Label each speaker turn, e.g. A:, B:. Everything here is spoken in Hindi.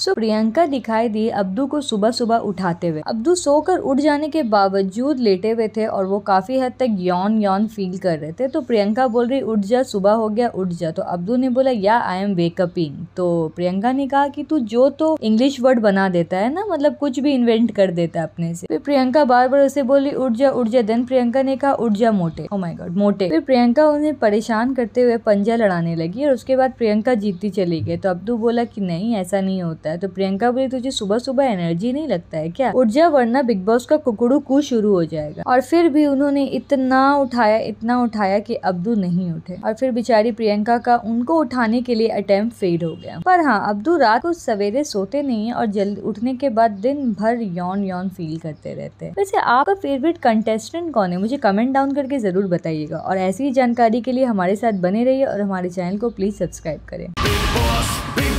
A: सो प्रियंका दिखाई दी अब्दू को सुबह सुबह उठाते हुए अब्दू सोकर उठ जाने के बावजूद लेटे हुए थे और वो काफी हद तक यौन यौन फील कर रहे थे तो प्रियंका बोल रही उठ जा सुबह हो गया उठ जा तो अब्दू ने बोला या आई एम वेकअपिंग तो प्रियंका ने कहा कि तू जो तो इंग्लिश वर्ड बना देता है ना मतलब कुछ भी इन्वेंट कर देता है अपने से फिर प्रियंका बार बार उसे बोली उठ जा उठ जा देन प्रियंका ने कहा उठ जा मोटे ओ माई गॉड मोटे फिर प्रियंका उन्हें परेशान करते हुए पंजा लड़ाने लगी और उसके बाद प्रियंका जीतती चली गई तो अब्दू बोला कि नहीं ऐसा नहीं होता है तो प्रियंका बोली तुझे सुबह सुबह एनर्जी नहीं लगता है क्या उठ जा वरना बिग बॉस का कुकड़ू कू शुरू हो जाएगा और फिर भी उन्होंने इतना उठाया इतना उठाया कि अब्दू नहीं उठे और फिर बिचारी प्रियंका का उनको उठाने के लिए अटेम्प्ट फेल हो गया पर हाँ अब्दू रात को सवेरे सोते नहीं और जल्द उठने के बाद दिन भर यौन यौन फील करते रहते हैं वैसे आपका फेवरेट कंटेस्टेंट कौन है मुझे कमेंट डाउन करके जरूर बताइएगा और ऐसी ही जानकारी के लिए हमारे साथ बने रहिए और हमारे चैनल को प्लीज सब्सक्राइब
B: करें